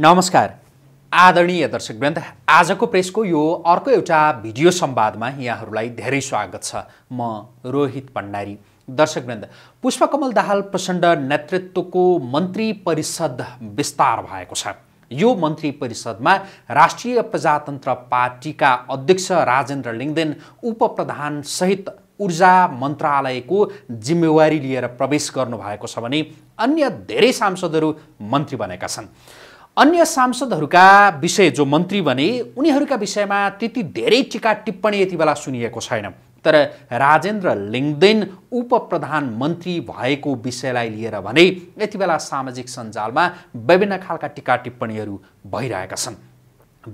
नमस्कार आदरणीय दर्शकवृन्द आजको प्रेसको यो अर्को एउटा भिडियो संवादमा यहाँहरूलाई धेरै स्वागत छ म रोहित भण्डारी दर्शकवृन्द पुष्पकमल दाहाल प्रचण्ड नेतृत्वको मन्त्री परिषद विस्तार भएको छ यो मन्त्री परिषदमा राष्ट्रिय प्रजातन्त्र पार्टीका अध्यक्ष राजेन्द्र लिङ्देन उपप्रधानसहित ऊर्जा मन्त्रालयको जिम्मेवारी लिएर प्रवेश गर्नुभएको छ भने अन्य धेरै सांसदहरू मन्त्री बनेका छन् अन्य सांसदहरूका विषय जो मन्त्री बने उनीहरूका विषयमा त्यति धेरै टिका टिप्पणी यति बेला सुनिएको छैन तर राजेन्द्र लिङ्गदेन उप प्रधानमन्त्री भएको विषयलाई लिएर भने यति बेला सामाजिक सञ्जालमा विभिन्न खालका टिका टिप्पणीहरू भइरहेका छन्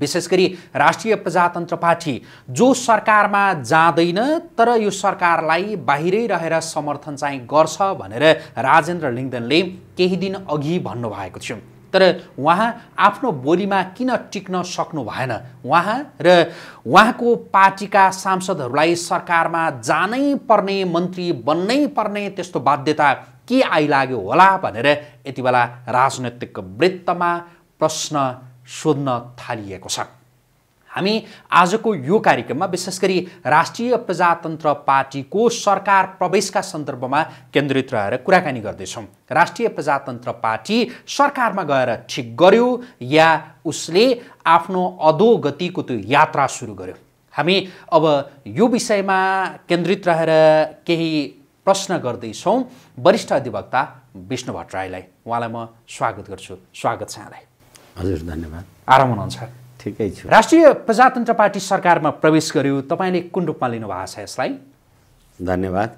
विशेष गरी राष्ट्रिय प्रजातन्त्र पार्टी जो सरकारमा जाँदैन तर यो सरकारलाई बाहिरै रहेर समर्थन चाहिँ गर्छ भनेर राजेन्द्र लिङ्गदेनले केही दिन अघि भन्नुभएको थियो तर उहाँ आफ्नो बोलीमा किन टिक्न सक्नु भएन उहाँ र उहाँको पार्टीका सांसदहरूलाई सरकारमा जानै पर्ने मन्त्री बन्नै पर्ने त्यस्तो बाध्यता के आइलाग्यो होला भनेर यति बेला राजनैतिक वृत्तमा प्रश्न सोध्न थालिएको छ हामी आजको यो कार्यक्रममा विशेष गरी राष्ट्रिय प्रजातन्त्र पार्टीको सरकार प्रवेशका सन्दर्भमा केन्द्रित रहेर कुराकानी गर्दैछौँ राष्ट्रिय प्रजातन्त्र पार्टी सरकारमा गएर ठिक गर्यो या उसले आफ्नो अधोगतिको त्यो यात्रा सुरु गर्यो हामी अब यो विषयमा केन्द्रित रहेर केही प्रश्न गर्दैछौँ वरिष्ठ अधिवक्ता विष्णु भट्टराईलाई उहाँलाई म स्वागत गर्छु स्वागत छ यहाँलाई हजुर धन्यवाद आराम हुनुहुन्छ ठिकै छ राष्ट्रिय प्रजातन्त्र पार्टी सरकारमा प्रवेश गर्यो तपाईँले कुन रूपमा लिनुभएको छ यसलाई धन्यवाद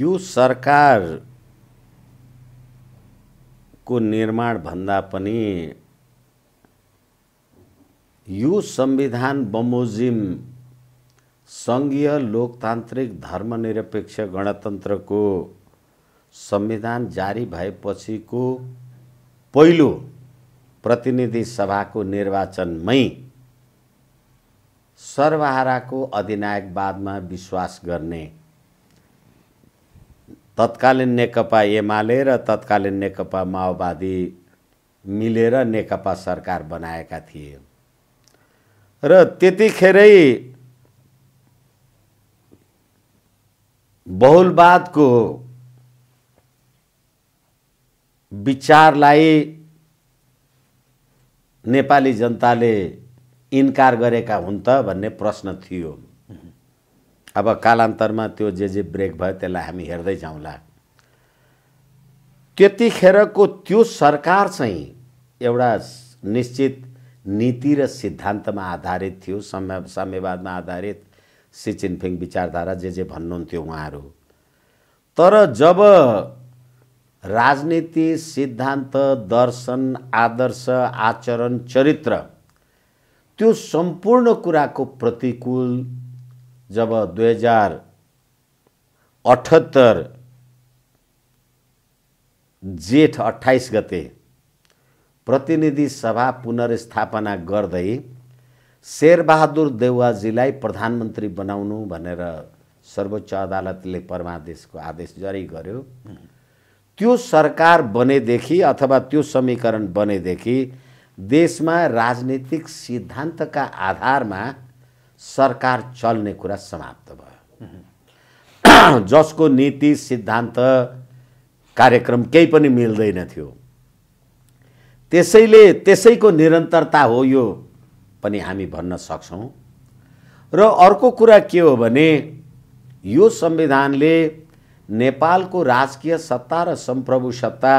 यो सरकारको निर्माण भन्दा पनि यो संविधान बमोजिम सङ्घीय लोकतान्त्रिक धर्मनिरपेक्ष गणतन्त्रको संविधान जारी भएपछिको पहिलो प्रतिनिधि सभाको निर्वाचनमै सर्वहाराको अधिनायकवादमा विश्वास गर्ने तत्कालीन नेकपा एमाले र तत्कालीन नेकपा माओवादी मिलेर नेकपा सरकार बनाएका थिए र त्यतिखेरै बहुलवादको विचारलाई नेपाली जनताले इन्कार गरेका हुन् त भन्ने प्रश्न थियो अब कालान्तरमा त्यो जे जे ब्रेक भयो त्यसलाई हामी हेर्दै जाउँला त्यतिखेरको त्यो सरकार चाहिँ एउटा निश्चित नीति र सिद्धान्तमा आधारित थियो सम्य साम्यवादमा आधारित सिचिनफिङ विचारधारा जे जे भन्नुहुन्थ्यो उहाँहरू तर जब राजनीति सिद्धान्त दर्शन आदर्श आचरण चरित्र त्यो सम्पूर्ण कुराको प्रतिकूल जब दुई हजार अठहत्तर जेठ अट्ठाइस गते प्रतिनिधि सभा पुनर्स्थापना गर्दै शेरबहादुर देवाजीलाई प्रधानमन्त्री बनाउनु भनेर सर्वोच्च अदालतले परमादेशको आदेश जारी गर्यो त्यो सरकार बनेदेखि अथवा त्यो समीकरण बनेदेखि देशमा राजनीतिक सिद्धान्तका आधारमा सरकार चल्ने कुरा समाप्त भयो जसको नीति सिद्धान्त कार्यक्रम केही पनि मिल्दैन थियो त्यसैले त्यसैको निरन्तरता हो यो पनि हामी भन्न सक्छौँ र अर्को कुरा के हो भने यो संविधानले नेपालको राजकीय सत्ता र सम्प्रभु सत्ता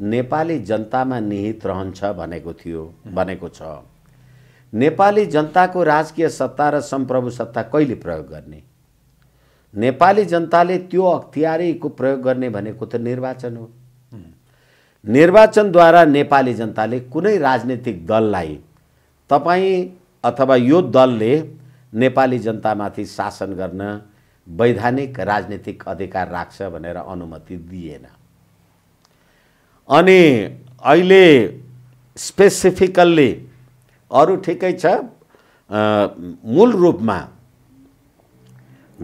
नेपाली जनतामा निहित रहन्छ भनेको थियो भनेको छ नेपाली जनताको राजकीय सत्ता र सम्प्रभु सत्ता कहिले प्रयोग गर्ने नेपाली जनताले त्यो अख्तियारीको प्रयोग गर्ने भनेको त निर्वाचन हो निर्वाचनद्वारा नेपाली जनताले कुनै राजनीतिक दललाई तपाईँ अथवा यो दलले नेपाली जनतामाथि शासन गर्न वैधानिक राजनीतिक अधिकार राख्छ भनेर अनुमति दिएन अनि अहिले स्पेसिफिकल्ली अरू ठिकै छ मूल रूपमा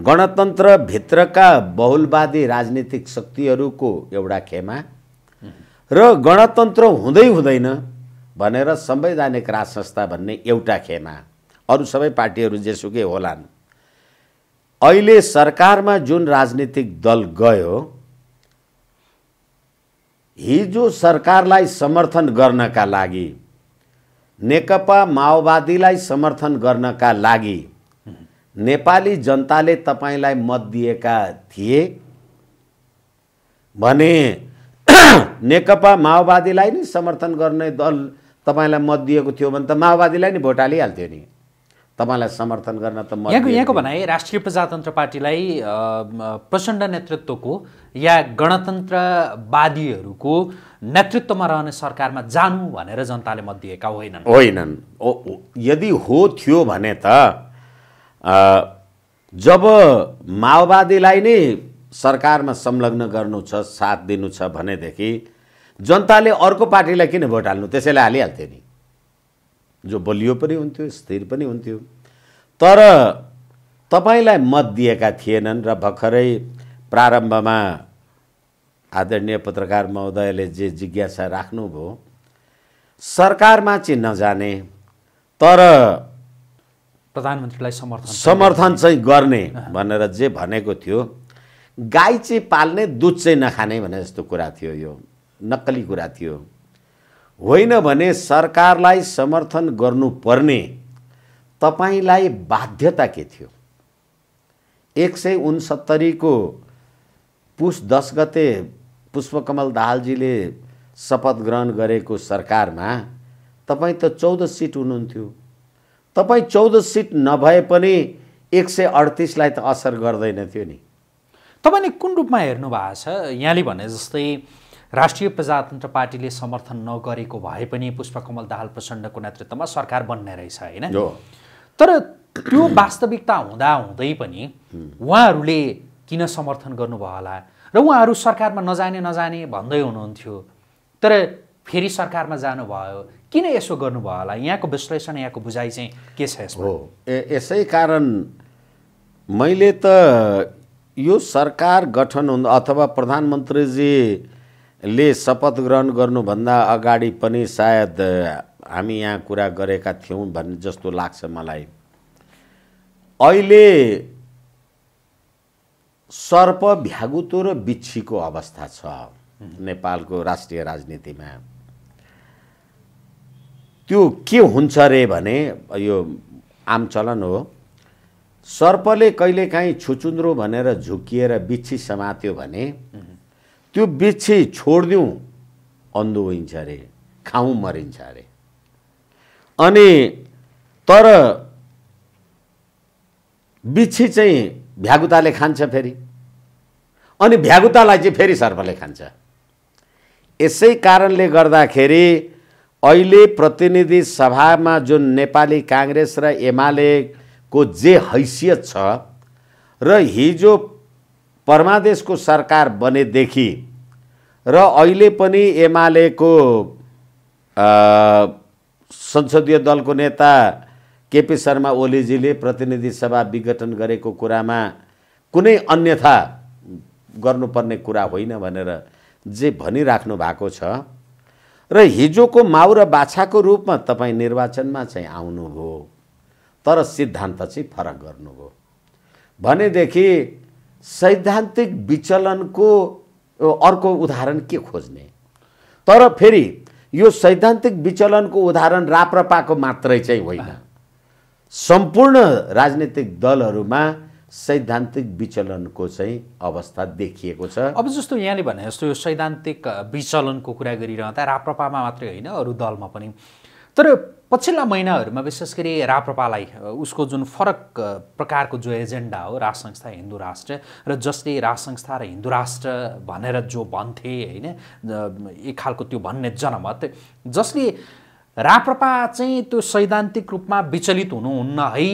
गणतन्त्रभित्रका बहुलवादी राजनीतिक शक्तिहरूको एउटा खेमा र गणतन्त्र हुँदै हुँदैन भनेर संवैधानिक राज संस्था भन्ने एउटा खेमा अरू सबै पार्टीहरू जेसुकै होलान् अहिले सरकारमा जुन राजनीतिक दल गयो हिजो सरकारलाई समर्थन गर्नका लागि नेकपा माओवादीलाई समर्थन गर्नका लागि नेपाली जनताले तपाईँलाई मत दिएका थिए भने नेकपा माओवादीलाई नै समर्थन गर्ने दल तपाईँलाई मत दिएको थियो भने त माओवादीलाई नि भोट हालिहाल्थ्यो नि तपाईँलाई समर्थन गर्न त म यहाँको यहाँको भनाइ राष्ट्रिय प्रजातन्त्र पार्टीलाई प्रचण्ड नेतृत्वको या गणतन्त्रवादीहरूको नेतृत्वमा रहने सरकारमा जानु भनेर जनताले मत दिएका होइनन् होइनन् यदि हो थियो भने त जब माओवादीलाई नै सरकारमा संलग्न गर्नु छ साथ दिनु छ भनेदेखि जनताले अर्को पार्टीलाई किन भोट हाल्नु त्यसैलाई हालिहाल्थ्यो नि जो बलियो पनि हुन्थ्यो स्थिर पनि हुन्थ्यो तर तपाईँलाई मत दिएका थिएनन् र भर्खरै प्रारम्भमा आदरणीय पत्रकार महोदयले जे जिज्ञासा राख्नुभयो सरकारमा चाहिँ नजाने तर प्रधानमन्त्रीलाई समर्थन समर्थन चाहिँ गर्ने भनेर जे भनेको थियो गाई चाहिँ पाल्ने दुध चाहिँ नखाने भने जस्तो कुरा थियो यो नक्कली कुरा थियो होइन भने सरकारलाई समर्थन गर्नुपर्ने तपाईँलाई बाध्यता के थियो एक सय उन्सत्तरीको पुष दस गते पुष्पकमल दाहालजीले शपथ ग्रहण गरेको सरकारमा तपाईँ त चौध सिट हुनुहुन्थ्यो तपाईँ चौध सिट नभए पनि एक सय अडतिसलाई त असर गर्दैन थियो नि तपाईँले कुन रूपमा हेर्नु भएको छ यहाँले भने जस्तै राष्ट्रिय प्रजातन्त्र पार्टीले समर्थन नगरेको भए पनि पुष्पकमल दाहाल प्रचण्डको नेतृत्वमा सरकार बन्ने रहेछ होइन तर त्यो वास्तविकता हुँदा हुँदै पनि उहाँहरूले किन समर्थन गर्नुभयो होला र उहाँहरू सरकारमा नजाने नजाने भन्दै हुनुहुन्थ्यो तर फेरि सरकारमा जानुभयो किन यसो गर्नुभयो होला यहाँको विश्लेषण यहाँको बुझाइ चाहिँ के छ यसमा हो यसै कारण मैले त यो सरकार गठन हुँदा अथवा प्रधानमन्त्रीजी ले शपथ ग्रहण गर्नुभन्दा अगाडि पनि सायद हामी यहाँ कुरा गरेका थियौँ भन्ने जस्तो लाग्छ मलाई अहिले सर्प भ्यागुतो र बिच्छीको अवस्था छ नेपालको राष्ट्रिय राजनीतिमा त्यो के हुन्छ अरे भने यो आम चलन हो सर्पले कहिलेकाहीँ छुचुन्द्रो भनेर झुकिएर बिच्छी समात्यो भने त्यो बिच्छी छोडिदिउँ अन्धो हुन्छ अरे खाउँ मरिन्छ अरे अनि तर बिच्छी चाहिँ भ्यागुताले खान्छ फेरि अनि भ्यागुतालाई चाहिँ फेरि सर्पले खान्छ यसै कारणले गर्दाखेरि अहिले प्रतिनिधि सभामा जुन नेपाली काङ्ग्रेस र एमालेको जे हैसियत छ र हिजो परमादेशको सरकार बनेदेखि र अहिले पनि एमालेको संसदीय दलको नेता केपी शर्मा ओलीजीले प्रतिनिधि सभा विघटन गरेको कुरामा कुनै अन्यथा गर्नुपर्ने कुरा होइन भनेर जे भनिराख्नु भएको छ र हिजोको माउ र बाछाको रूपमा तपाईँ निर्वाचनमा चाहिँ आउनुभयो तर सिद्धान्त चाहिँ फरक गर्नुभयो भनेदेखि सैद्धान्तिक विचलनको अर्को उदाहरण के खोज्ने तर फेरि यो सैद्धान्तिक विचलनको उदाहरण राप्रपाको मात्रै चाहिँ होइन सम्पूर्ण राजनीतिक दलहरूमा सैद्धान्तिक विचलनको चाहिँ अवस्था देखिएको छ अब जस्तो यहाँले भने जस्तो यो सैद्धान्तिक विचलनको कुरा गरिरहँदा राप्रपामा मात्रै होइन अरू दलमा पनि तर पछिल्ला महिनाहरूमा विशेष गरी राप्रपालाई उसको जुन फरक प्रकारको जो एजेन्डा हो राज संस्था हिन्दू राष्ट्र र जसले राज संस्था र हिन्दू राष्ट्र भनेर जो भन्थे होइन एक खालको त्यो भन्ने जनमत जसले राप्रपा चाहिँ त्यो सैद्धान्तिक रूपमा विचलित हुनुहुन्न है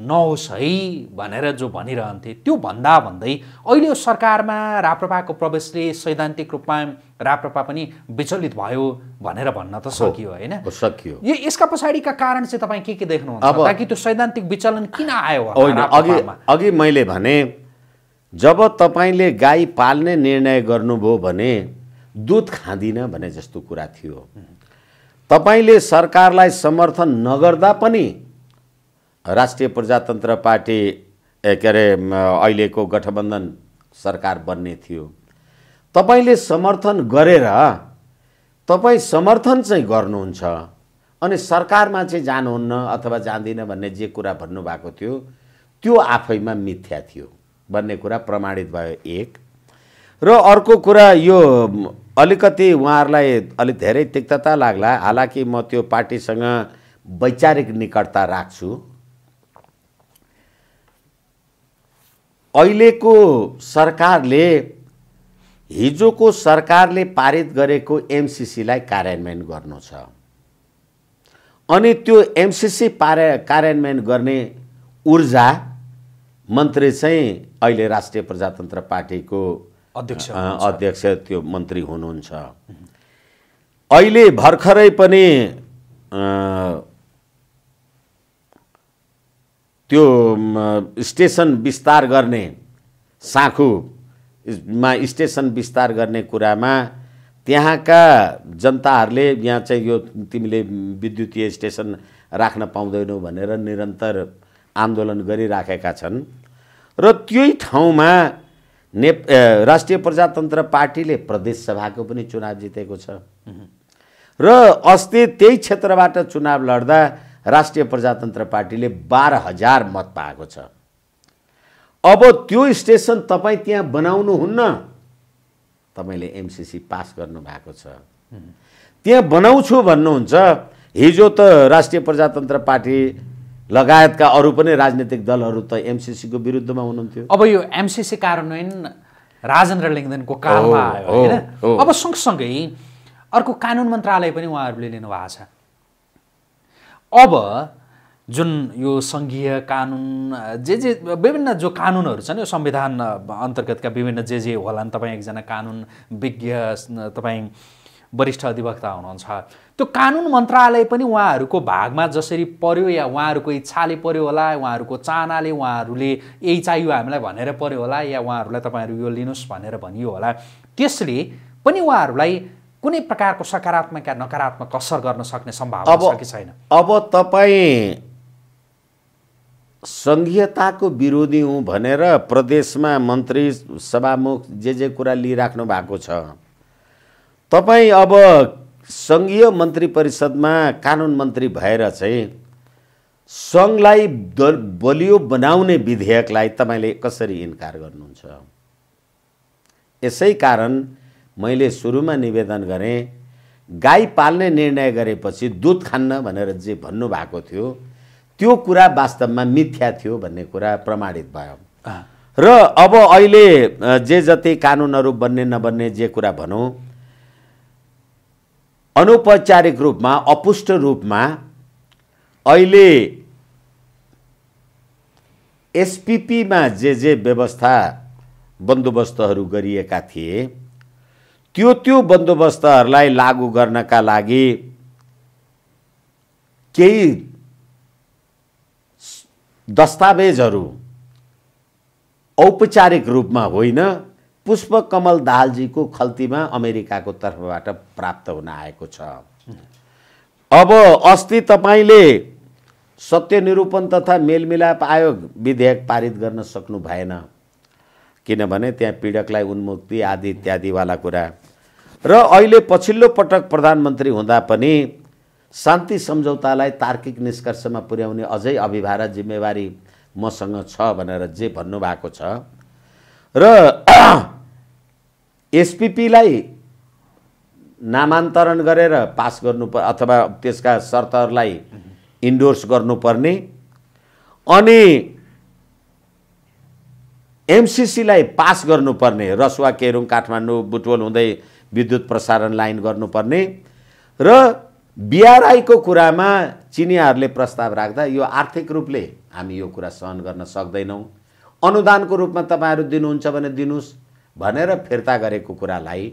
नहोस् है भनेर जो भनिरहन्थे त्यो भन्दा भन्दै अहिले सरकारमा राप्रपाको प्रवेशले सैद्धान्तिक रूपमा राप्रपा पनि विचलित भयो भनेर भन्न त सकियो होइन सकियो यो यसका पछाडिका कारण चाहिँ तपाईँ के के देख्नुहुन्छ ताकि त्यो सैद्धान्तिक विचलन किन आयो अघि अघि मैले भने जब तपाईँले गाई पाल्ने निर्णय गर्नुभयो भने दुध खाँदिन भने जस्तो कुरा थियो तपाईँले सरकारलाई समर्थन नगर्दा पनि राष्ट्रिय प्रजातन्त्र पार्टी के अरे अहिलेको गठबन्धन सरकार बन्ने थियो तपाईँले समर्थन गरेर तपाईँ समर्थन चाहिँ गर्नुहुन्छ अनि सरकारमा चाहिँ जानुहुन्न अथवा जान्दिनँ भन्ने जे कुरा भन्नुभएको थियो त्यो आफैमा मिथ्या थियो भन्ने कुरा प्रमाणित भयो एक र अर्को कुरा यो अलिकति उहाँहरूलाई अलिक धेरै तिक्तता लाग्ला हालाकि म त्यो पार्टीसँग वैचारिक निकटता राख्छु अहिलेको सरकारले हिजोको सरकारले पारित गरेको एमसिसीलाई कार्यान्वयन गर्नु छ अनि त्यो एमसिसी पार कार्यान्वयन गर्ने ऊर्जा मन्त्री चाहिँ अहिले राष्ट्रिय प्रजातन्त्र पार्टीको अध्यक्ष अध्यक्ष त्यो मन्त्री हुनुहुन्छ अहिले भर्खरै पनि त्यो स्टेसन विस्तार गर्ने साँखुमा स्टेसन विस्तार गर्ने कुरामा त्यहाँका जनताहरूले यहाँ चाहिँ यो तिमीले विद्युतीय स्टेसन राख्न पाउँदैनौ भनेर निरन्तर आन्दोलन गरिराखेका छन् र त्यही ठाउँमा ने राष्ट्रिय प्रजातन्त्र पार्टीले प्रदेशसभाको पनि चुनाव जितेको छ र अस्ति त्यही क्षेत्रबाट चुनाव लड्दा राष्ट्रिय प्रजातन्त्र पार्टीले बाह्र हजार मत पाएको छ अब त्यो स्टेसन तपाईँ त्यहाँ बनाउनुहुन्न तपाईँले एमसिसी पास गर्नु भएको छ त्यहाँ बनाउँछु भन्नुहुन्छ हिजो त राष्ट्रिय प्रजातन्त्र पार्टी लगायतका अरू पनि राजनीतिक दलहरू त एमसिसीको विरुद्धमा हुनुहुन्थ्यो अब यो एमसिसी कार्यान्वयन राजेन्द्र लिङ्गदेनको कालमा आयो होइन अब सँगसँगै अर्को कानुन मन्त्रालय पनि उहाँहरूले लिनु भएको छ अब जुन यो सङ्घीय कानुन जे जे विभिन्न जो कानुनहरू छन् यो संविधान अन्तर्गतका विभिन्न जे जे होलान् तपाईँ एकजना कानुन विज्ञ तपाईँ वरिष्ठ अधिवक्ता हुनुहुन्छ त्यो कानुन मन्त्रालय पनि उहाँहरूको भागमा जसरी पर्यो या उहाँहरूको इच्छाले पर्यो होला उहाँहरूको चाहनाले उहाँहरूले यही चाहियो हामीलाई भनेर पर्यो होला या उहाँहरूलाई तपाईँहरू यो लिनुहोस् भनेर भनियो होला त्यसले पनि उहाँहरूलाई कुनै प्रकारको सकारात्मक या नकारात्मक असर गर्न सक्ने सम्भावना छ कि छैन अब तपाईँ सङ्घीयताको विरोधी हुँ भनेर प्रदेशमा मन्त्री सभामुख जे जे कुरा लिइराख्नु भएको छ तपाईँ अब सङ्घीय मन्त्री परिषदमा कानुन मन्त्री भएर चाहिँ सङ्घलाई बलियो बनाउने विधेयकलाई तपाईँले कसरी इन्कार गर्नुहुन्छ यसै कारण मैले सुरुमा निवेदन गरेँ गाई पाल्ने निर्णय गरेपछि दुध खान्न भनेर जे भन्नुभएको थियो त्यो कुरा वास्तवमा मिथ्या थियो भन्ने कुरा प्रमाणित भयो र अब अहिले जे जति कानुनहरू बन्ने नबन्ने जे कुरा भनौँ अनौपचारिक रूपमा अपुष्ट रूपमा अहिले एसपिपीमा जे जे व्यवस्था बन्दोबस्तहरू गरिएका थिए त्यो त्यो बन्दोबस्तहरूलाई लागू गर्नका लागि केही दस्तावेजहरू औपचारिक रूपमा होइन पुष्पकमल दालजीको खल्तीमा अमेरिकाको तर्फबाट प्राप्त हुन आएको छ अब अस्ति तपाईँले निरूपण तथा मेलमिलाप आयोग विधेयक पारित गर्न सक्नु भएन किनभने त्यहाँ पीडकलाई उन्मुक्ति आदि इत्यादिवाला कुरा र अहिले पछिल्लो पटक प्रधानमन्त्री हुँदा पनि शान्ति सम्झौतालाई तार्किक निष्कर्षमा पुर्याउने अझै अभिभार जिम्मेवारी मसँग छ भनेर जे भन्नुभएको छ र एसपिपीलाई नामान्तरण गरेर पास गर्नु अथवा त्यसका शर्तहरूलाई इन्डोर्स गर्नुपर्ने अनि एमसिसीलाई पास गर्नुपर्ने रसुवा केरुङ काठमाडौँ बुटवल हुँदै विद्युत प्रसारण लाइन गर्नुपर्ने र बिआरआईको कुरामा चिनियाहरूले प्रस्ताव राख्दा यो आर्थिक रूपले हामी यो कुरा सहन गर्न सक्दैनौँ अनुदानको रूपमा तपाईँहरू दिनुहुन्छ भने दिनुहोस् भनेर फिर्ता गरेको कुरालाई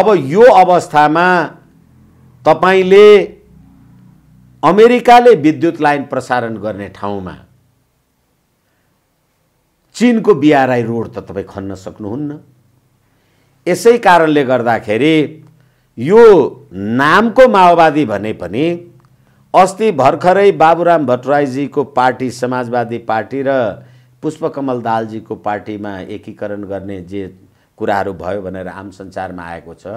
अब यो अवस्थामा तपाईँले अमेरिकाले विद्युत लाइन प्रसारण गर्ने ठाउँमा चिनको बिआरआई रोड त तपाईँ खन्न सक्नुहुन्न यसै कारणले गर्दाखेरि यो नामको माओवादी भने पनि अस्ति भर्खरै बाबुराम भट्टराईजीको पार्टी समाजवादी पार्टी र पुष्पकमल दालजीको पार्टीमा एकीकरण गर्ने जे कुराहरू भयो भनेर आम सञ्चारमा आएको छ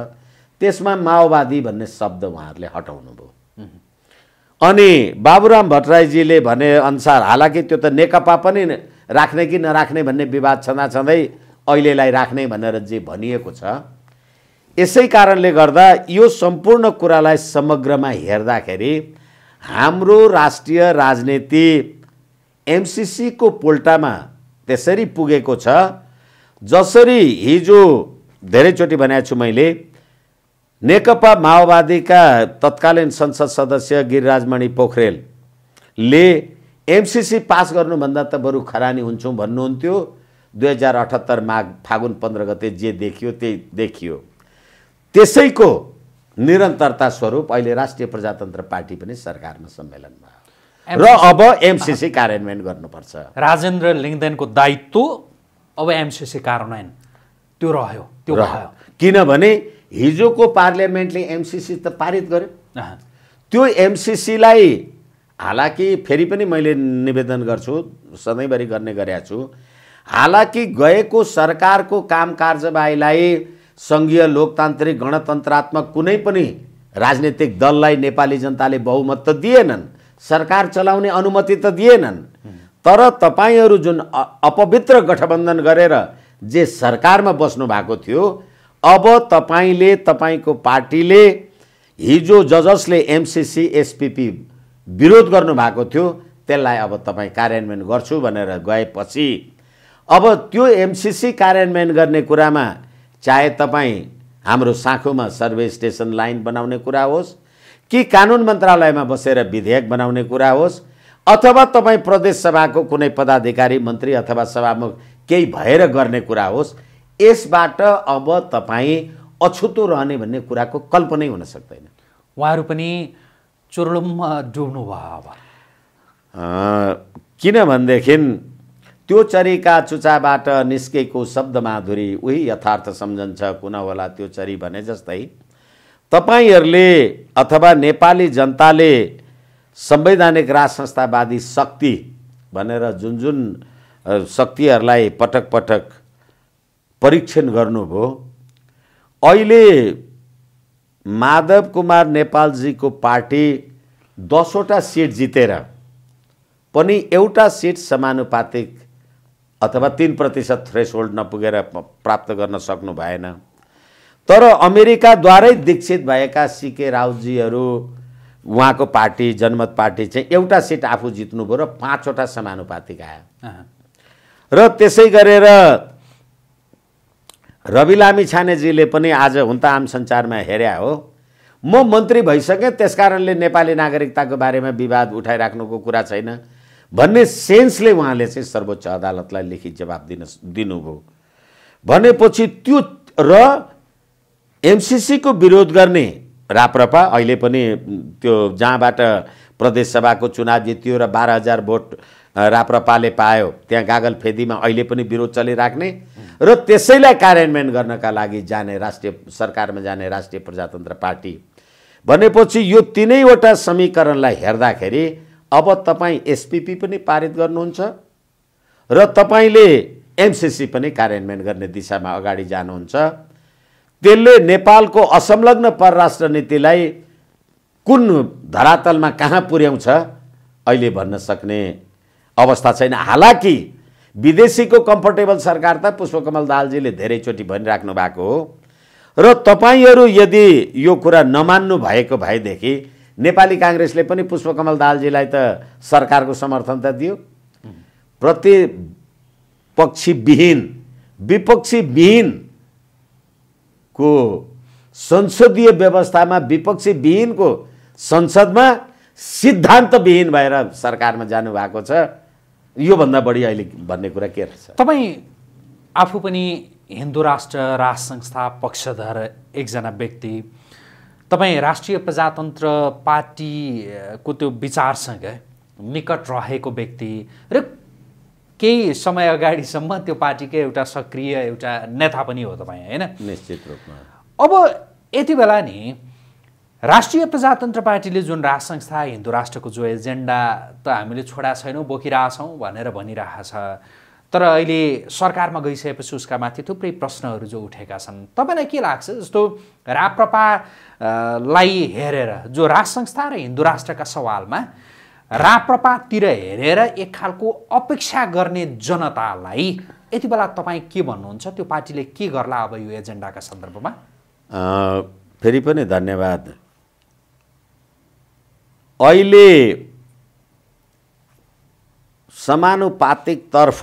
त्यसमा माओवादी भन्ने शब्द उहाँहरूले हटाउनुभयो अनि बाबुराम भट्टराईजीले भने अनुसार हालाकि त्यो त नेकपा पनि राख्ने कि नराख्ने भन्ने विवाद छँदा छँदै अहिलेलाई राख्ने भनेर जे भनिएको छ यसै कारणले गर्दा यो सम्पूर्ण कुरालाई समग्रमा हेर्दाखेरि हाम्रो राष्ट्रिय राजनीति एमसिसीको पोल्टामा त्यसरी पुगेको छ जसरी हिजो धेरैचोटि भनेको छु मैले नेकपा माओवादीका तत्कालीन संसद सदस्य गिरिराजमणि पोखरेलले एमसिसी पास गर्नुभन्दा त बरु खरानी हुन्छौँ भन्नुहुन्थ्यो दुई हजार अठहत्तर माघ फागुन पन्ध्र गते जे देखियो त्यही देखियो त्यसैको निरन्तरता स्वरूप अहिले राष्ट्रिय प्रजातन्त्र पार्टी पनि सरकारमा सम्मेलन भयो र अब एमसिसी कार्यान्वयन गर्नुपर्छ राजेन्द्र लिङ्गदेनको दायित्व अब एमसिसी कार्यान्वयन त्यो रह्यो त्यो रह्यो किनभने हिजोको पार्लियामेन्टले एमसिसी त पारित गर्यो त्यो एमसिसीलाई हालाकि फेरि पनि मैले निवेदन गर्छु सधैँभरि गर्ने गरेका छु हालाकि गएको सरकारको काम कार्यवाहीलाई सङ्घीय लोकतान्त्रिक गणतन्त्रात्मक कुनै पनि राजनीतिक दललाई नेपाली जनताले बहुमत त दिएनन् सरकार चलाउने अनुमति त दिएनन् तर तपाईँहरू जुन अपवित्र गठबन्धन गरेर जे सरकारमा बस्नु भएको थियो अब तपाईँले तपाईँको पार्टीले हिजो ज जसले एमसिसी एसपिपी विरोध गर्नुभएको थियो त्यसलाई अब तपाईँ कार्यान्वयन गर्छु भनेर गएपछि अब त्यो एमसिसी कार्यान्वयन गर्ने कुरामा चाहे तपाईँ हाम्रो साँखोमा सर्वे स्टेसन लाइन बनाउने कुरा होस् कि कानुन मन्त्रालयमा बसेर विधेयक बनाउने कुरा होस् अथवा तपाईँ प्रदेशसभाको कुनै पदाधिकारी मन्त्री अथवा सभामुख केही भएर गर्ने कुरा होस् यसबाट अब तपाईँ अछुतो रहने भन्ने कुराको कल्पनै हुन सक्दैन उहाँहरू पनि चुरुम्मा डुब्नु भयो अब किनभनेदेखि त्यो चरीका चुचाबाट निस्केको शब्द माधुरी उही यथार्थ सम्झन्छ कुन होला त्यो चरी भने जस्तै तपाईँहरूले अथवा नेपाली जनताले संवैधानिक राज संस्थावादी शक्ति भनेर जुन जुन शक्तिहरूलाई पटक पटक परीक्षण गर्नुभयो अहिले माधव कुमार नेपालजीको पार्टी दसवटा सिट जितेर पनि एउटा सिट समानुपातिक अथवा तिन प्रतिशत थ्रेस होल्ड नपुगेर प्राप्त गर्न सक्नु भएन तर अमेरिकाद्वारै दीक्षित भएका सिके राउतजीहरू उहाँको पार्टी जनमत पार्टी चाहिँ एउटा सिट आफू जित्नुभयो र पाँचवटा समानुपातिक आयो र त्यसै गरेर रवि लामी छानेजीले पनि आज हुन त आम सञ्चारमा हेर्या हो म मन्त्री भइसकेँ त्यसकारणले नेपाली नागरिकताको बारेमा विवाद उठाइराख्नुको कुरा छैन भन्ने सेन्सले उहाँले चाहिँ सर्वोच्च अदालतलाई लेखी जवाब दिन दिनुभयो भनेपछि त्यो र एमसिसीको विरोध गर्ने राप्रपा अहिले पनि त्यो जहाँबाट प्रदेशसभाको चुनाव जित्यो र बाह्र हजार भोट राप्रपाले पायो त्यहाँ गागल फेदीमा अहिले पनि विरोध चलिराख्ने र त्यसैलाई कार्यान्वयन गर्नका लागि जाने राष्ट्रिय सरकारमा जाने राष्ट्रिय प्रजातन्त्र पार्टी भनेपछि यो तिनैवटा समीकरणलाई हेर्दाखेरि अब तपाईँ एसपिपी पनि पारित गर्नुहुन्छ र तपाईँले एमसिसी पनि कार्यान्वयन गर्ने दिशामा अगाडि जानुहुन्छ त्यसले नेपालको असंलग्न परराष्ट्र नीतिलाई कुन धरातलमा कहाँ पुर्याउँछ अहिले भन्न सक्ने अवस्था छैन हालाकि विदेशीको कम्फर्टेबल सरकार त पुष्पकमल दालजीले धेरैचोटि भनिराख्नु भएको हो र तपाईँहरू यदि यो कुरा नमान्नु भएको भएदेखि नेपाली काङ्ग्रेसले पनि पुष्पकमल दालजीलाई त सरकारको समर्थन त दियो प्रतिपक्षीविहीन विपक्षीविहीनको संसदीय व्यवस्थामा विपक्षीविहीनको संसदमा सिद्धान्तविहीन भएर सरकारमा जानुभएको छ योभन्दा बढी अहिले भन्ने कुरा के रहेछ तपाईँ आफू पनि हिन्दू राष्ट्र राज संस्था पक्षधर एकजना व्यक्ति तपाईँ राष्ट्रिय प्रजातन्त्र पार्टीको त्यो विचारसँग निकट रहेको व्यक्ति र केही समय अगाडिसम्म त्यो पार्टीकै एउटा सक्रिय एउटा नेता पनि हो तपाईँ होइन निश्चित रूपमा अब यति बेला नि राष्ट्रिय प्रजातन्त्र पार्टीले जुन राष्ट्र संस्था हिन्दू राष्ट्रको जो एजेन्डा त हामीले छोडा छैनौँ बोकिरहेछौँ भनेर भनिरहेछ तर अहिले सरकारमा गइसकेपछि उसका माथि थुप्रै प्रश्नहरू जो उठेका छन् तपाईँलाई के लाग्छ जस्तो राप्रपालाई हेरेर जो राज संस्था र हिन्दू राष्ट्रका सवालमा राप्रपातिर हेरेर एक खालको अपेक्षा गर्ने जनतालाई यति बेला तपाईँ के भन्नुहुन्छ त्यो पार्टीले के गर्ला अब यो एजेन्डाका सन्दर्भमा फेरि पनि धन्यवाद अहिले समानुपातिकतर्फ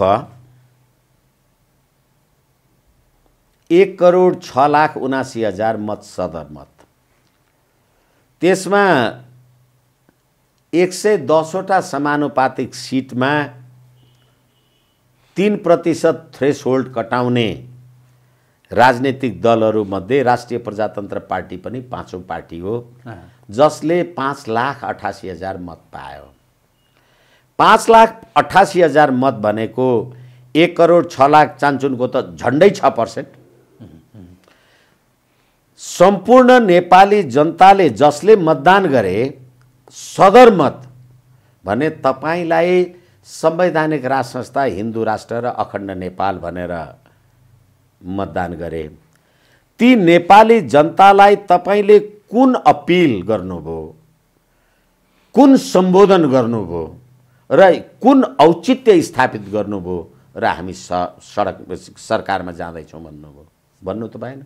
एक करोड छ लाख उनासी हजार मत सदर मत त्यसमा एक सय दसवटा समानुपातिक सिटमा तिन प्रतिशत थ्रेस होल्ड कटाउने राजनैतिक दलहरूमध्ये राष्ट्रिय प्रजातन्त्र पार्टी पनि पाँचौँ पार्टी हो जसले पाँच लाख अठासी हजार मत पायो पाँच लाख अठासी हजार मत भनेको एक करोड छ लाख चान्चुनको त झन्डै छ पर्सेन्ट सम्पूर्ण नेपाली जनताले जसले मतदान गरे सदरमत भने तपाईँलाई संवैधानिक राज संस्था हिन्दू राष्ट्र र अखण्ड नेपाल भनेर मतदान गरे ती नेपाली जनतालाई तपाईँले कुन अपिल गर्नुभयो कुन सम्बोधन गर्नुभयो र कुन औचित्य स्थापित गर्नुभयो र हामी स सडक सरकारमा जाँदैछौँ भन्नुभयो भन्नु त भएन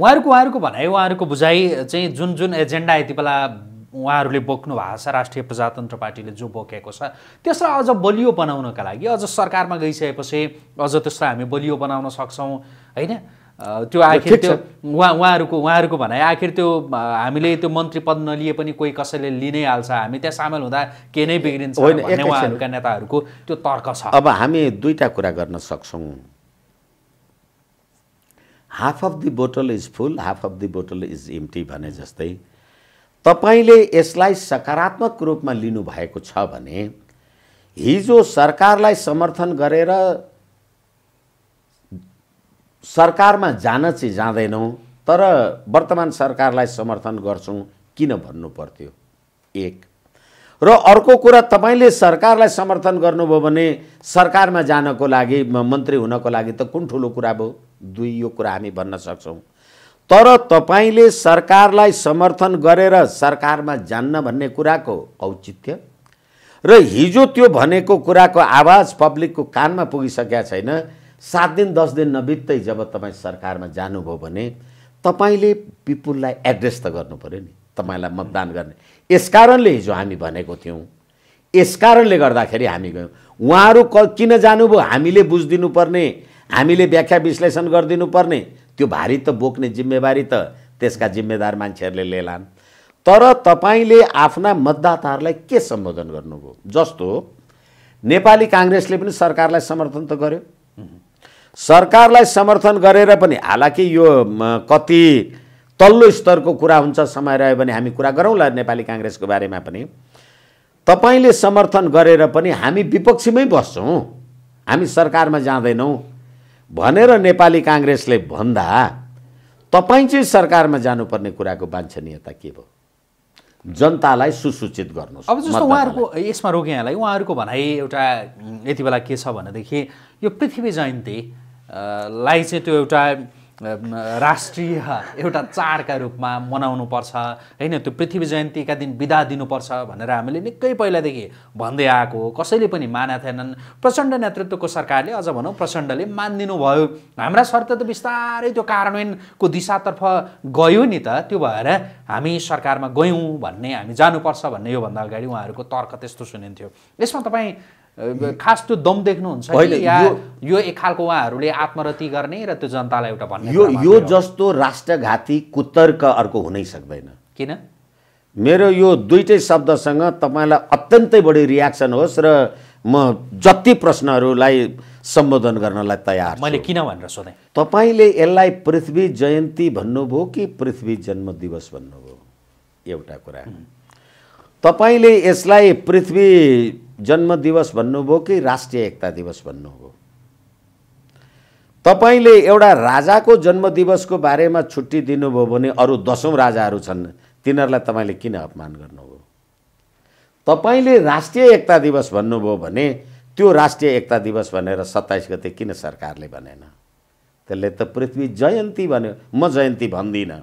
उहाँहरूको उहाँहरूको भनाइ उहाँहरूको बुझाइ चाहिँ जुन जुन एजेन्डा यति बेला उहाँहरूले बोक्नु भएको छ राष्ट्रिय प्रजातन्त्र पार्टीले जो बोकेको छ त्यसलाई अझ बलियो बनाउनका लागि अझ सरकारमा गइसकेपछि अझ त्यसलाई हामी बलियो बनाउन सक्छौँ होइन त्यो आखिर त्यो उहाँ उहाँहरूको उहाँहरूको भनाइ आखिर त्यो हामीले त्यो मन्त्री पद नलिए पनि कोही कसैले लिनै हाल्छ हामी त्यहाँ सामेल हुँदा के नै बिग्रिन्छ उहाँहरूका नेताहरूको त्यो तर्क छ अब हामी दुईवटा कुरा गर्न सक्छौँ half of the bottle is full half of the bottle is empty भने जस्तै तपाईँले यसलाई सकारात्मक रूपमा लिनुभएको छ भने हिजो सरकारलाई समर्थन गरेर सरकारमा जान चाहिँ जाँदैनौँ तर वर्तमान सरकारलाई समर्थन गर्छौँ किन भन्नु पर्थ्यो एक र अर्को कुरा तपाईँले सरकारलाई समर्थन गर्नुभयो भने सरकारमा जानको लागि मन्त्री हुनको लागि त कुन ठुलो कुरा भयो दुई यो कुरा हामी भन्न सक्छौँ तर तपाईँले सरकारलाई समर्थन गरेर सरकारमा जान्न भन्ने कुराको औचित्य र हिजो त्यो भनेको कुराको आवाज पब्लिकको कानमा पुगिसकेका छैन सात दिन दस दिन नबित्दै जब तपाईँ सरकारमा जानुभयो भने तपाईँले पिपुललाई एड्रेस त गर्नु पऱ्यो नि तपाईँलाई मतदान गर्ने यसकारणले हिजो हामी भनेको थियौँ यसकारणले गर्दाखेरि हामी गयौँ उहाँहरू क किन जानुभयो हामीले बुझिदिनुपर्ने हामीले व्याख्या विश्लेषण गरिदिनुपर्ने त्यो भारी त बोक्ने जिम्मेवारी त त्यसका जिम्मेदार मान्छेहरूले लेलान् तर तपाईँले आफ्ना मतदाताहरूलाई के सम्बोधन गर्नुभयो जस्तो नेपाली काङ्ग्रेसले पनि सरकारलाई समर्थन त गर्यो सरकारलाई समर्थन गरेर पनि हालाकि यो कति तल्लो स्तरको कुरा हुन्छ समय रह्यो भने हामी कुरा गरौँला नेपाली काङ्ग्रेसको बारेमा पनि तपाईँले समर्थन गरेर पनि हामी विपक्षीमै बस्छौँ हामी सरकारमा जाँदैनौँ भनेर नेपाली काङ्ग्रेसले भन्दा तपाईँ चाहिँ सरकारमा जानुपर्ने कुराको वाञ्छनीयता के भयो जनतालाई सुसूचित गर्नु अब जस्तो उहाँहरूको यसमा रोकेँ यहाँलाई उहाँहरूको भनाइ एउटा यति बेला के छ भनेदेखि यो पृथ्वी जयन्ती लाई चाहिँ त्यो एउटा राष्ट्रिय एउटा चाडका रूपमा मनाउनुपर्छ होइन त्यो पृथ्वी जयन्तीका दिन बिदा दिनुपर्छ भनेर हामीले निकै पहिलादेखि भन्दै आएको हो कसैले पनि मानेका थिएनन् प्रचण्ड नेतृत्वको सरकारले अझ भनौँ प्रचण्डले मानिदिनु भयो हाम्रा शर्त त बिस्तारै त्यो कार्यान्वयनको दिशातर्फ गयो नि त त्यो भएर हामी सरकारमा गयौँ भन्ने हामी जानुपर्छ भन्ने योभन्दा अगाडि उहाँहरूको तर्क त्यस्तो सुनिन्थ्यो यसमा तपाईँ खास त्यो दम देख्नुहुन्छ यो एक खालको उहाँहरूले आत्मरति गर्ने र त्यो जनतालाई एउटा भन्ने यो यो जस्तो राष्ट्रघाती कुतर्क अर्को हुनै सक्दैन किन मेरो यो दुइटै शब्दसँग तपाईँलाई अत्यन्तै बढी रियाक्सन होस् र म जति प्रश्नहरूलाई सम्बोधन गर्नलाई तयार मैले किन भनेर सोधेँ तपाईँले यसलाई पृथ्वी जयन्ती भन्नुभयो कि पृथ्वी जन्म दिवस भन्नुभयो एउटा कुरा तपाईँले यसलाई पृथ्वी जन्म दिवस भन्नुभयो कि राष्ट्रिय एकता दिवस भन्नुभयो तपाईँले एउटा राजाको जन्मदिवसको बारेमा छुट्टी दिनुभयो भने अरू दसौँ राजाहरू छन् तिनीहरूलाई तपाईँले किन अपमान गर्नुभयो तपाईँले राष्ट्रिय एकता दिवस भन्नुभयो भने त्यो राष्ट्रिय एकता दिवस भनेर सत्ताइस गते किन सरकारले भनेन त्यसले त पृथ्वी जयन्ती भन्यो म जयन्ती भन्दिनँ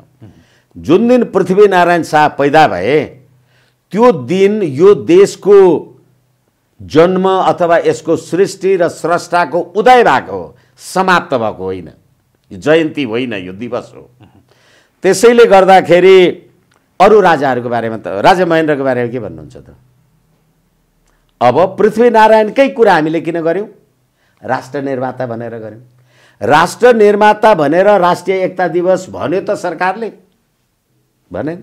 जुन दिन पृथ्वीनारायण शाह पैदा भए त्यो दिन यो देशको जन्म अथवा यसको सृष्टि र स्रष्टाको उदय भएको हो समाप्त भएको होइन यो जयन्ती होइन यो दिवस हो त्यसैले गर्दाखेरि अरू राजाहरूको बारेमा त राजा महेन्द्रको बारेमा के भन्नुहुन्छ त अब पृथ्वीनारायणकै कुरा हामीले किन गऱ्यौँ राष्ट्र निर्माता भनेर गऱ्यौँ राष्ट्र निर्माता भनेर राष्ट्रिय एकता दिवस भन्यो त सरकारले भने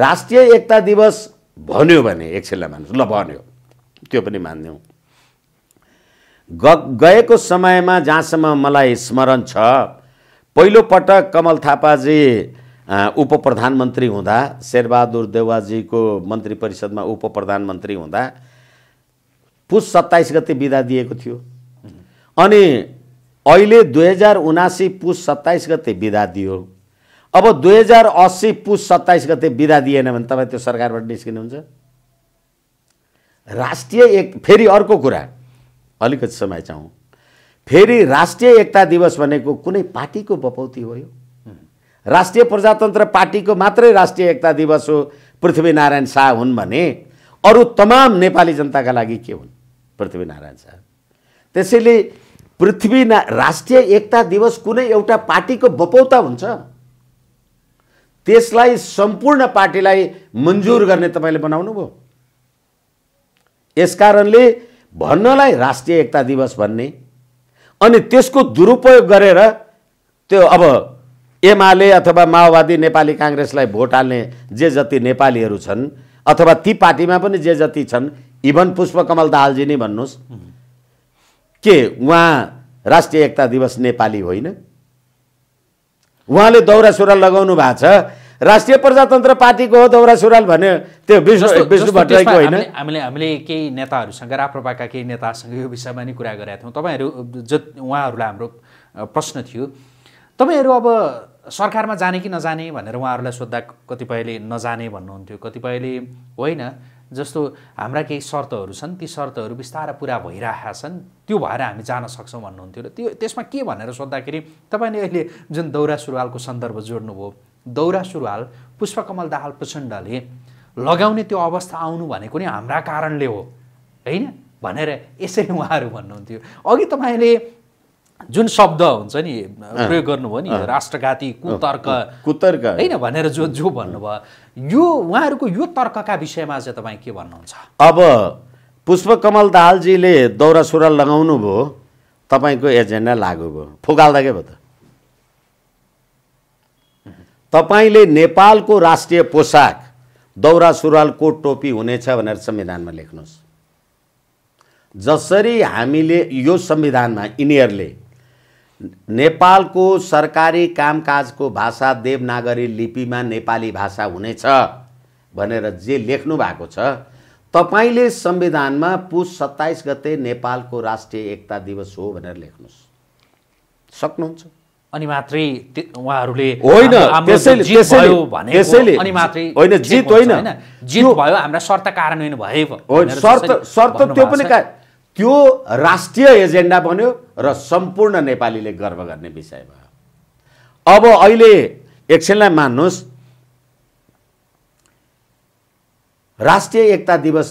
राष्ट्रिय एकता दिवस भन्यो भने एकछिनलाई छिल्ला ल भन्यो त्यो पनि मान्यौँ ग गएको समयमा जहाँसम्म मलाई स्मरण छ पहिलोपटक कमल थापाजी उप प्रधानमन्त्री हुँदा शेरबहादुर देवाजीको मन्त्री परिषदमा उप प्रधानमन्त्री हुँदा पुस सत्ताइस गते बिदा दिएको थियो अनि अहिले दुई हजार उनासी पुस सत्ताइस गते बिदा दियो अब दुई हजार अस्सी पुस सत्ताइस गते बिदा दिएन भने तपाईँ त्यो सरकारबाट निस्किनुहुन्छ राष्ट्रिय एक फेरि अर्को कुरा अलिकति समय चाहौँ फेरि राष्ट्रिय एकता दिवस भनेको कुनै पार्टीको बपौती हो यो राष्ट्रिय प्रजातन्त्र पार्टीको मात्रै राष्ट्रिय एकता दिवस हो पृथ्वीनारायण शाह हुन् भने अरू तमाम नेपाली जनताका लागि के हुन् पृथ्वीनारायण शाह त्यसैले पृथ्वीना राष्ट्रिय एकता दिवस कुनै एउटा पार्टीको बपौता हुन्छ त्यसलाई सम्पूर्ण पार्टीलाई मन्जुर गर्ने तपाईँले बनाउनु भयो यस कारणले भन्नलाई राष्ट्रिय एकता दिवस भन्ने अनि त्यसको दुरुपयोग गरेर त्यो अब एमाले अथवा माओवादी नेपाली काङ्ग्रेसलाई भोट हाल्ने जे जति नेपालीहरू छन् अथवा ती पार्टीमा पनि जे जति छन् इभन पुष्पकमल दाहालजी नै भन्नुहोस् के उहाँ राष्ट्रिय एकता दिवस नेपाली होइन उहाँले दौरा सुरुवाल लगाउनु भएको छ राष्ट्रिय प्रजातन्त्र पार्टीको हो दौरा सुरुवाल भन्यो त्यो विष्णु विष्णु भट्टराईको होइन हामीले हामीले केही नेताहरूसँग राप्रपाका केही नेतासँग यो विषयमा नि कुरा गरेका थियौँ तपाईँहरू जो उहाँहरूलाई हाम्रो प्रश्न थियो तपाईँहरू अब सरकारमा जाने कि नजाने भनेर उहाँहरूलाई सोद्धा कतिपयले नजाने भन्नुहुन्थ्यो कतिपयले होइन जस्तो हाम्रा केही शर्तहरू छन् ती शर्तहरू बिस्तारै पुरा भइरहेका छन् त्यो भएर हामी जान सक्छौँ भन्नुहुन्थ्यो र त्यो त्यसमा के भनेर सोद्धाखेरि तपाईँले अहिले जुन दौरा सुरुवालको सन्दर्भ जोड्नुभयो दौरा सुरुवाल पुष्पकमल दाहाल प्रचण्डले लगाउने त्यो अवस्था आउनु भनेको नि हाम्रा कारणले हो होइन भनेर यसरी उहाँहरू भन्नुहुन्थ्यो अघि तपाईँले जुन शब्द हुन्छ नि प्रयोग गर्नुभयो नि राष्ट्रघाती कुतर्क कुतर्क होइन भनेर जो जो भन्नुभयो यो उहाँहरूको यो तर्कका विषयमा चाहिँ तपाईँ के भन्नुहुन्छ अब पुष्पकमल दाहालजीले दौरा सुरुवाल लगाउनु भयो तपाईँको एजेन्डा लागु भयो के भयो त तपाईँले नेपालको राष्ट्रिय पोसाक दौरा सुरुवाल कोट टोपी हुनेछ भनेर संविधानमा लेख्नुहोस् जसरी हामीले यो संविधानमा यिनीहरूले नेपालको सरकारी कामकाजको भाषा देवनागरी लिपिमा नेपाली भाषा हुनेछ भनेर जे लेख्नु भएको छ तपाईँले संविधानमा पुस सत्ताइस गते नेपालको राष्ट्रिय एकता दिवस हो भनेर लेख्नुहोस् सक्नुहुन्छ अनि मात्रै उहाँहरूले होइन होइन जित होइन जित भयो हाम्रा शर्त कार्यान्वयन भयो शर्त शर्त त्यो पनि त्यो राष्ट्रिय एजेन्डा बन्यो र सम्पूर्ण नेपालीले गर्व गर्ने विषय भयो अब अहिले एकछिनलाई मान्नुहोस् राष्ट्रिय एकता दिवस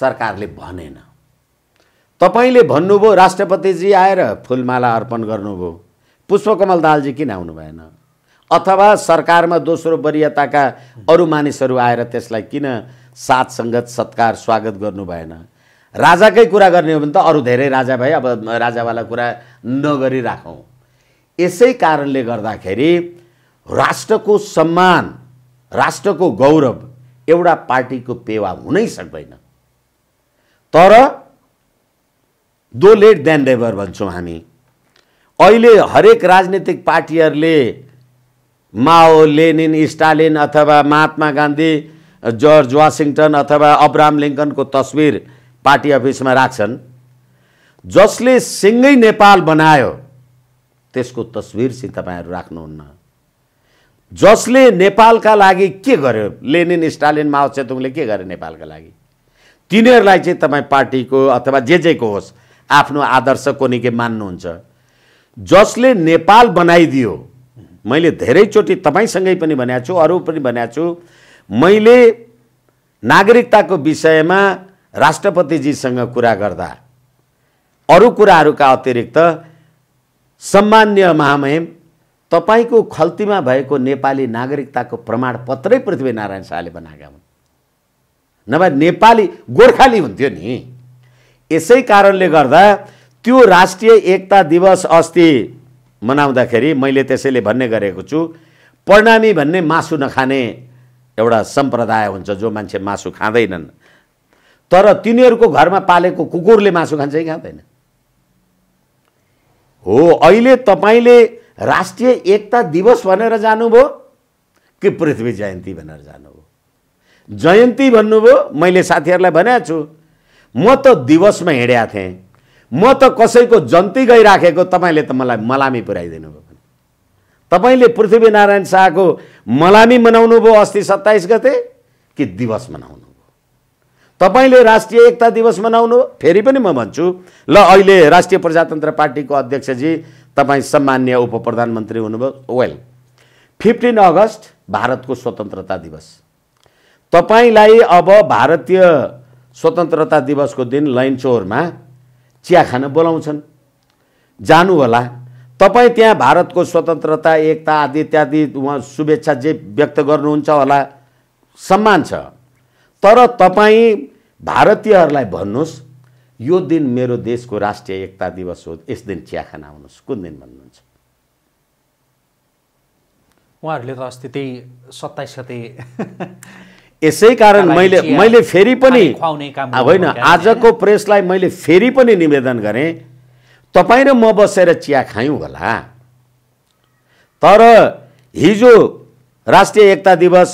सरकारले भनेन तपाईँले भन्नुभयो राष्ट्रपतिजी आएर फुलमाला अर्पण गर्नुभयो पुष्पकमल दालजी किन आउनु भएन अथवा सरकारमा दोस्रो वरियताका अरू मानिसहरू आएर त्यसलाई किन साथ सङ्गत सत्कार स्वागत गर्नु भएन राजाकै कुरा गर्ने हो भने त अरू धेरै राजा भए अब राजावाला कुरा नगरी राखौँ यसै कारणले गर्दाखेरि राष्ट्रको सम्मान राष्ट्रको गौरव एउटा पार्टीको पेवा हुनै सक्दैन तर दो लेट देन देभर भन्छौँ हामी अहिले हरेक राजनीतिक पार्टीहरूले माओ लेनिन स्टालिन अथवा महात्मा गान्धी जर्ज वासिङटन अथवा अब्राम लिङ्कनको तस्विर पार्टी अफिसमा राख्छन् जसले सिँगै नेपाल बनायो त्यसको तस्विर चाहिँ तपाईँहरू राख्नुहुन्न जसले नेपालका लागि के गर्यो लेनिन स्टालिन माओ चेतुङले के गर्यो नेपालका लागि तिनीहरूलाई चाहिँ तपाईँ पार्टीको अथवा जे जेको होस् आफ्नो आदर्श कोनिके मान्नुहुन्छ जसले नेपाल बनाइदियो मैले धेरैचोटि तपाईँसँगै पनि भनेको छु अरू पनि भनेको छु मैले नागरिकताको विषयमा राष्ट्रपतिजीसँग कुरा गर्दा अरू कुराहरूका अतिरिक्त सम्मान्य महामहिम तपाईँको खल्तीमा भएको नेपाली नागरिकताको प्रमाणपत्रै पृथ्वीनारायण शाहले बनाएका हुन् नभए नेपाली गोर्खाली हुन्थ्यो नि यसै कारणले गर्दा त्यो राष्ट्रिय एकता दिवस अस्ति मनाउँदाखेरि मैले त्यसैले भन्ने गरेको छु प्रणामी भन्ने मासु नखाने एउटा सम्प्रदाय हुन्छ जो मान्छे मासु खाँदैनन् तर तिनीहरूको घरमा पालेको कुकुरले मासु खान्छ कि खाँदैन हो अहिले तपाईँले राष्ट्रिय एकता दिवस भनेर जानुभयो कि पृथ्वी जयन्ती भनेर जानुभयो जयन्ती भन्नुभयो मैले साथीहरूलाई भनेको छु म त दिवसमा हिँडेका थिएँ म त कसैको जन्ती गइराखेको तपाईँले त मलाई मलामी पुऱ्याइदिनु भयो तपाईँले पृथ्वीनारायण शाहको मलामी मनाउनु भयो अस्ति सत्ताइस गते कि दिवस मनाउनु भयो तपाईँले राष्ट्रिय एकता दिवस मनाउनु भयो फेरि पनि म भन्छु ल अहिले राष्ट्रिय प्रजातन्त्र पार्टीको अध्यक्षजी तपाईँ सम्मान्य उप प्रधानमन्त्री हुनुभयो वेल फिफ्टिन अगस्त भारतको स्वतन्त्रता दिवस तपाईँलाई अब भारतीय स्वतन्त्रता दिवसको दिन लैनचोरमा चिया खान बोलाउँछन् होला तपाईँ त्यहाँ भारतको स्वतन्त्रता एकता आदि इत्यादि उहाँ शुभेच्छा जे व्यक्त गर्नुहुन्छ होला सम्मान छ तर तपाईँ भारतीयहरूलाई भन्नुहोस् यो दिन मेरो देशको राष्ट्रिय एकता दिवस हो यस दिन चिया खान आउनुहोस् कुन दिन भन्नुहुन्छ उहाँहरूले त अस्ति त्यही सत्ताइस गते यसै कारण मैले मैले फेरि पनि होइन आजको प्रेसलाई मैले फेरि पनि निवेदन गरेँ तपाईँ र म बसेर चिया खायौँ होला तर हिजो राष्ट्रिय एकता दिवस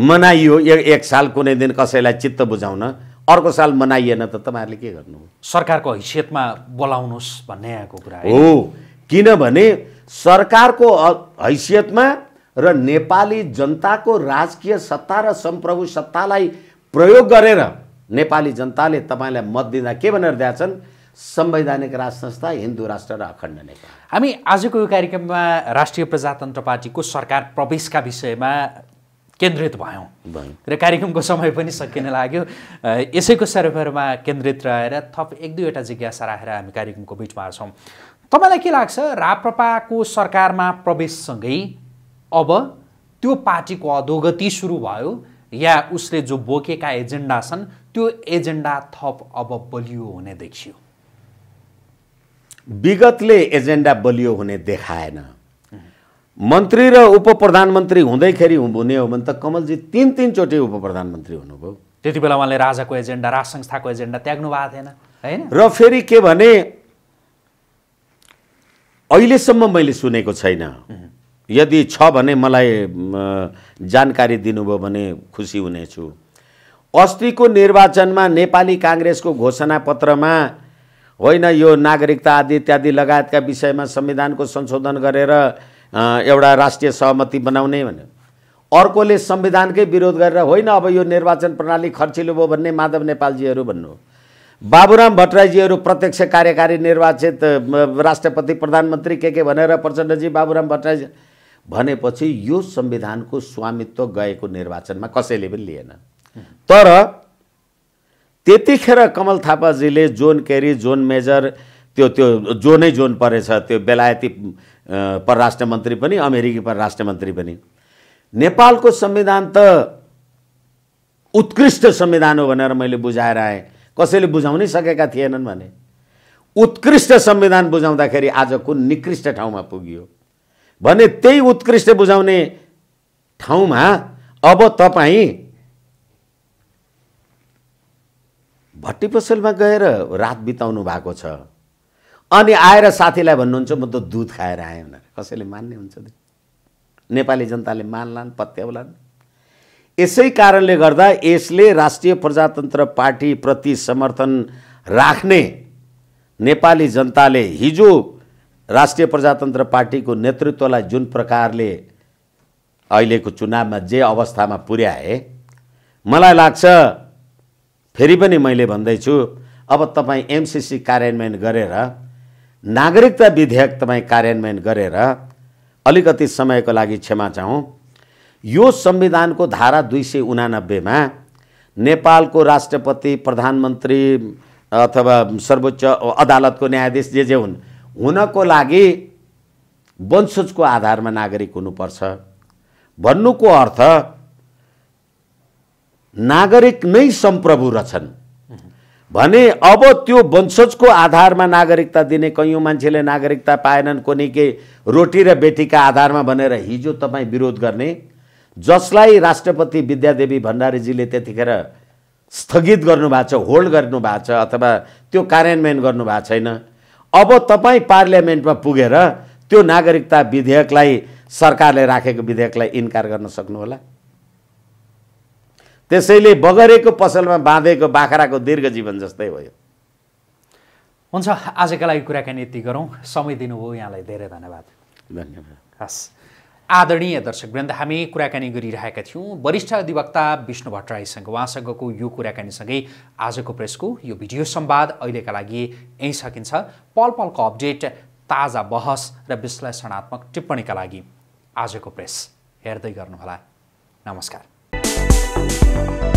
मनाइयो एक, एक साल कुनै दिन कसैलाई चित्त बुझाउन अर्को साल मनाइएन त तपाईँहरूले के गर्नु सरकारको हैसियतमा बोलाउनुहोस् भन्ने यहाँको कुरा हो किनभने सरकारको हैसियतमा र नेपाली जनताको राजकीय सत्ता र सम्प्रभु सत्तालाई प्रयोग गरेर नेपाली जनताले तपाईँलाई मत दिँदा के भनेर छन् संवैधानिक राज संस्था हिन्दू राष्ट्र र अखण्ड नेपाल हामी आजको यो कार्यक्रममा राष्ट्रिय प्रजातन्त्र पार्टीको सरकार प्रवेशका विषयमा केन्द्रित भयौँ र कार्यक्रमको समय पनि सकिन लाग्यो यसैको सर्भरमा केन्द्रित रहेर थप एक दुईवटा जिज्ञासा राखेर हामी कार्यक्रमको बिचमा छौँ तपाईँलाई के लाग्छ राप्रपाको सरकारमा प्रवेशसँगै अब त्यो पार्टीको अधोगति सुरु भयो या उसले जो बोकेका एजेन्डा छन् त्यो एजेन्डा थप अब बलियो हुने देखियो विगतले एजेन्डा बलियो हुने देखाएन मन्त्री र उप प्रधानमन्त्री हुँदैखेरि हुने हो भने त कमलजी तिन तिनचोटि उप प्रधानमन्त्री हुनुभयो त्यति बेला उहाँले राजाको एजेन्डा राज संस्थाको एजेन्डा त्याग्नु भएको थिएन होइन र फेरि के भने अहिलेसम्म मैले सुनेको छैन यदि छ भने मलाई जानकारी दिनुभयो भने खुसी हुनेछु अस्तिको निर्वाचनमा नेपाली काङ्ग्रेसको घोषणा पत्रमा होइन यो नागरिकता आदि इत्यादि लगायतका विषयमा संविधानको संशोधन गरेर एउटा राष्ट्रिय सहमति बनाउने भन्यो अर्कोले संविधानकै विरोध गरेर होइन अब यो निर्वाचन प्रणाली खर्चिलो भयो भन्ने माधव नेपालजीहरू भन्नु बाबुराम भट्टराईजीहरू प्रत्यक्ष कार्यकारी निर्वाचित राष्ट्रपति प्रधानमन्त्री के के भनेर प्रचण्डजी बाबुराम भट्टराईजी भनेपछि यो संविधानको स्वामित्व गएको निर्वाचनमा कसैले पनि लिएन तर त्यतिखेर कमल थापाजीले जोन केरी जोन मेजर त्यो त्यो जोनै जोन परेछ त्यो बेलायती परराष्ट्र मन्त्री पनि अमेरिकी परराष्ट्र मन्त्री पनि नेपालको संविधान त उत्कृष्ट संविधान हो भनेर मैले बुझाएर आएँ कसैले बुझाउनै सकेका थिएनन् भने उत्कृष्ट संविधान बुझाउँदाखेरि आज कुन निकृष्ट ठाउँमा पुग्यो भने त्यही उत्कृष्ट बुझाउने ठाउँमा अब तपाईँ भट्टी पसलमा गएर रात बिताउनु भएको छ अनि आएर साथीलाई भन्नुहुन्छ म त दुध खाएर आएँ भनेर कसैले मान्ने हुन्छ नेपाली जनताले मान्लान् पत्याउलान् यसै कारणले गर्दा यसले राष्ट्रिय प्रजातन्त्र पार्टीप्रति समर्थन राख्ने नेपाली जनताले हिजो राष्ट्रिय प्रजातन्त्र पार्टीको नेतृत्वलाई जुन प्रकारले अहिलेको चुनावमा जे अवस्थामा पुर्याए मलाई लाग्छ फेरि पनि मैले भन्दैछु अब तपाईँ एमसिसी कार्यान्वयन गरेर नागरिकता विधेयक तपाईँ कार्यान्वयन गरेर अलिकति समयको लागि क्षमा चाहौँ यो संविधानको धारा दुई सय उनानब्बेमा नेपालको राष्ट्रपति प्रधानमन्त्री अथवा सर्वोच्च अदालतको न्यायाधीश जे जे हुन् हुनको लागि वंशजको आधारमा नागरिक हुनुपर्छ भन्नुको अर्थ नागरिक नै सम्प्रभु रहेछन् भने अब त्यो वंशजको आधारमा नागरिकता दिने कैयौँ मान्छेले नागरिकता पाएनन् कोनी के रोटी र बेटीका आधारमा भनेर हिजो तपाईँ विरोध गर्ने जसलाई राष्ट्रपति विद्यादेवी भण्डारीजीले त्यतिखेर स्थगित गर्नुभएको छ होल्ड गर्नुभएको छ अथवा त्यो कार्यान्वयन गर्नुभएको छैन अब तपाईँ पार्लियामेन्टमा पुगेर त्यो नागरिकता विधेयकलाई सरकारले राखेको विधेयकलाई इन्कार गर्न सक्नुहोला त्यसैले बगरेको पसलमा बाँधेको बाख्राको दीर्घ जीवन जस्तै भयो हुन्छ आजका लागि कुराकानी यति गरौँ समय दिनुभयो यहाँलाई धेरै धन्यवाद धन्यवाद हस् आदरणीय दर्शकवृन्द हामी कुराकानी गरिरहेका थियौँ वरिष्ठ अधिवक्ता विष्णु भट्टराईसँग उहाँसँगको यो कुराकानीसँगै आजको प्रेसको यो भिडियो सम्वाद अहिलेका लागि यहीँ सकिन्छ पल पलको अपडेट ताजा बहस र विश्लेषणात्मक टिप्पणीका लागि आजको प्रेस हेर्दै गर्नुहोला नमस्कार